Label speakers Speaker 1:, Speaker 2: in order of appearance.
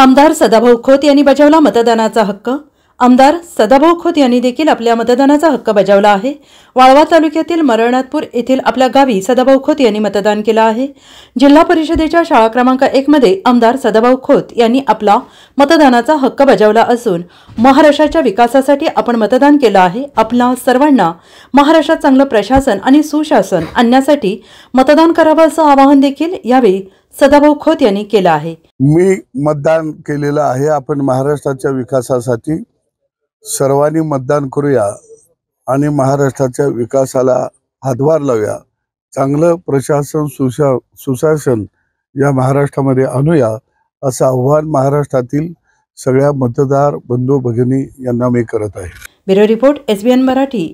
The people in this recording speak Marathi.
Speaker 1: आमदार सदाभाऊ खोत यांनी बजावला मतदानाचा हक्क आमदार सदाभाऊ खोत यांनी देखील आपल्या मतदानाचा हक्क बजावला आहे वाळवा तालुक्यातील मरणातपूर येथील आपल्या गावी सदाभाऊ खोत यांनी मतदान केलं आहे जिल्हा परिषदेच्या शाळा क्रमांक एकमध्ये आमदार सदाभाऊ खोत यांनी आपला मतदानाचा हक्क बजावला असून महाराष्ट्राच्या विकासासाठी आपण मतदान केलं आहे आपला सर्वांना महाराष्ट्रात चांगलं प्रशासन आणि सुशासन आणण्यासाठी मतदान करावं असं आवाहन देखील यावेळी सदाभाऊ खोत यांनी केलं आहे
Speaker 2: मी मतदान केलेलं आहे आपण महाराष्ट्राच्या विकासासाठी सर्वांनी मतदान करूया आणि महाराष्ट्राच्या विकासाला हातभार लावूया चांगलं प्रशासन सुशा सुशासन या महाराष्ट्रामध्ये आणूया असं आव्हान महाराष्ट्रातील सगळ्या मतदार बंधू भगिनी यांना मी करत आहे
Speaker 1: ब्युरो रिपोर्ट एसबीएन मराठी